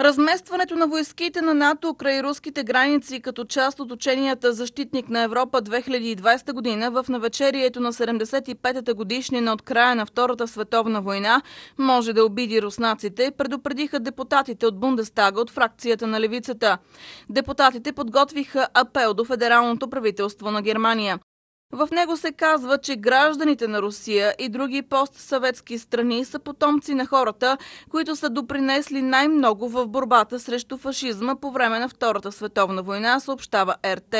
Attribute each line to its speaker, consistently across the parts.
Speaker 1: Разместването на войските на НАТО край руските граници като част от ученията Защитник на Европа 2020 година в навечерието на 75-та годишнина от края на Втората световна война може да обиди руснаците, предупредиха депутатите от Бундестага от фракцията на левицата. Депутатите подготвиха апел до федералното правителство на Германия. В него се казва, че гражданите на Русия и други постсъветски страни са потомци на хората, които са допринесли най-много в борбата срещу фашизма по време на Втората световна война, съобщава РТ.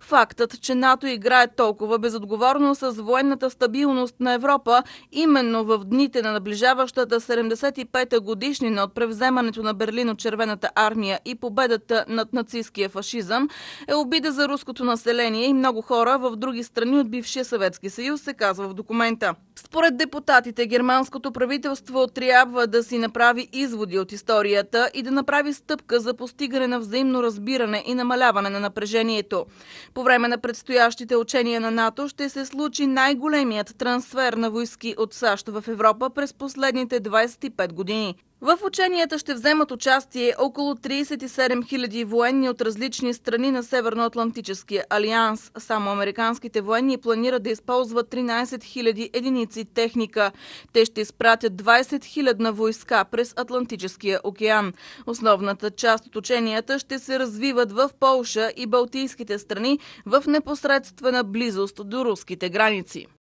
Speaker 1: Фактът, че НАТО играе толкова безотговорно с военната стабилност на Европа, именно в дните на наближаващата 75-та годишнина от превземането на Берлин от Червената армия и победата над нацистския фашизъм, е обида за руското население и много хора в други страни страни от бившия Съветски съюз, се казва в документа. Според депутатите, германското правителство трябва да си направи изводи от историята и да направи стъпка за постигане на взаимно разбиране и намаляване на напрежението. По време на предстоящите учения на НАТО ще се случи най-големият трансфер на войски от САЩ в Европа през последните 25 години. В ученията ще вземат участие около 37 000 военни от различни страни на Северноатлантическия алианс. Само американските военни планират да използват 13 000 единици техника. Те ще изпратят 20 000 на войска през Атлантическия океан. Основната част от ученията ще се развиват в Полша и Балтийските страни в непосредствена близост до руските граници.